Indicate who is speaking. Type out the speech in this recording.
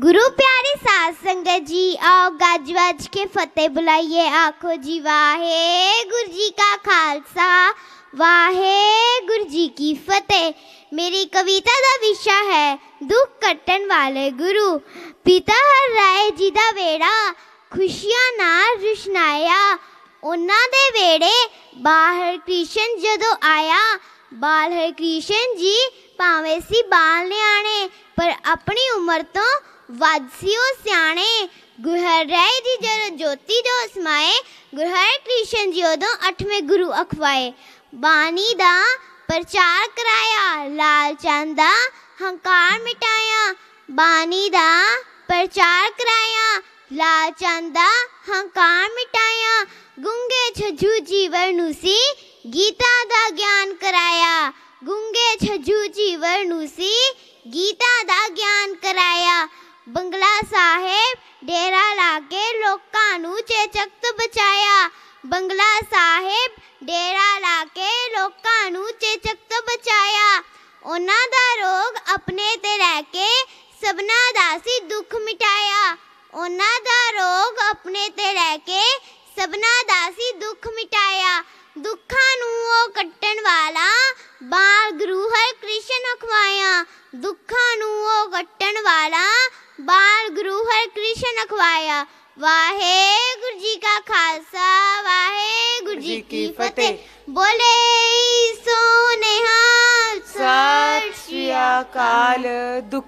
Speaker 1: ਗੁਰੂ ਪਿਆਰੇ ਸਾਧ ਸੰਗਤ ਜੀ ਆਓ ਗੱਜ ਵੱਜ ਕੇ ਫਤਿਹ ਬੁਲਾਈਏ ਆਖੋ ਜੀ ਵਾਹਿਗੁਰੂ ਜੀ ਕਾ ਖਾਲਸਾ ਵਾਹੇ ਜੀ ਕੀ ਫਤਿਹ ਮੇਰੀ ਕਵਿਤਾ ਦਾ ਵਿਸ਼ਾ ਹੈ ਦੁੱਖ ਕੱਟਣ ਵਾਲੇ ਗੁਰੂ ਪਿਤਾ ਹਰ ਰਾਏ ਜੀ ਦਾ ਵੇੜਾ ਖੁਸ਼ੀਆਂ ਨਾਲ ਰੁਸ਼ਨਾਇਆ ਉਹਨਾਂ ਦੇ ਵੇੜੇ ਬਾਹਰ ਕ੍ਰਿਸ਼ਨ ਜਦੋਂ ਆਇਆ ਬਾਲ ਹਰ ਕ੍ਰਿਸ਼ਨ ਜੀ ਭਾਵੇਂ ਸੀ ਬਾਲ ਨਿਆਣੇ ਪਰ ਆਪਣੀ ਉਮਰ ਤੋਂ ਵਾਜਿਓ ਸਿਆਣੇ ਗੁਹਰ ਰਾਇ ਦੀ ਜਰ ਜੋਤੀ ਜੋ ਸਮਾਏ ਗੁਹਰ ਕ੍ਰਿਸ਼ਨ ਜੀ ਉਦੋਂ ਅਠਵੇਂ ਗੁਰੂ ਅਖਵਾਏ ਬਾਣੀ ਦਾ ਪ੍ਰਚਾਰ ਕਰਾਇਆ ਲਾਲ ਚੰਦ ਦਾ ਹੰਕਾਰ ਮਿਟਾਇਆ ਬਾਣੀ ਦਾ ਪ੍ਰਚਾਰ ਕਰਾਇਆ ਲਾਲ ਚੰਦ ਦਾ ਹੰਕਾਰ ਮਿਟਾਇਆ ਗੁੰਗੇ ਛਜੂ ਜੀਵਨ ਨੂੰ ਸੀ ਗੀਤਾ ਦਾ ਗਿਆਨ ਕਰਾਇਆ ਗੁੰਗੇ ਛਜੂ ਜੀਵਨ ਨੂੰ ਸੀ ਗੀਤਾ ਦਾ ਬੰਗਲਾ ਸਾਹਿਬ ਡੇਰਾ ਲਾਗੇ ਲੋਕਾਂ ਨੂੰ ਚੇਚਕਤ ਬਚਾਇਆ ਬੰਗਲਾ ਸਾਹਿਬ ਡੇਰਾ ਲਾਗੇ ਲੋਕਾਂ ਨੂੰ ਚੇਚਕਤ ਬਚਾਇਆ ਉਹਨਾਂ ਦਾ ਰੋਗ ਆਪਣੇ ਤੇ ਲੈ ਕੇ ਸਭਨਾ ਦਾ ਸੀ ਦੁੱਖ ਮਿਟਾਇਆ ਉਹਨਾਂ ਦਾ ਰੋਗ ਆਪਣੇ ਤੇ ਲੈ ਕੇ ਸਭਨਾ ਦਾ ਸੀ ਦੁੱਖ ਮਿਟਾਇਆ ਦੁੱਖਾਂ ਨੂੰ ਉਹ ਕੱਟਣ ਵਾਲਾ ਬਾਗ ਗੁਰੂ ਹਰਿ ਕ੍ਰਿਸ਼ਨ ਅਖਵਾਇਆ ਦੁੱਖਾਂ ਨੂੰ ਉਹ ਕੱਟਣ ਵਾਲਾ ਬਾਲ ਗੁਰੂ ਹਰਿਕ੍ਰਿਸ਼ਨ ਅਖਵਾਇਆ ਵਾਹਿਗੁਰੂ ਜੀ ਕਾ ਖਾਲਸਾ ਵਾਹਿਗੁਰੂ ਜੀ ਕੀ ਫਤਿਹ ਬੋਲੇ ਸੋਨੇ ਹਾਲ ਸਤਿ ਸ਼੍ਰੀ ਅਕਾਲ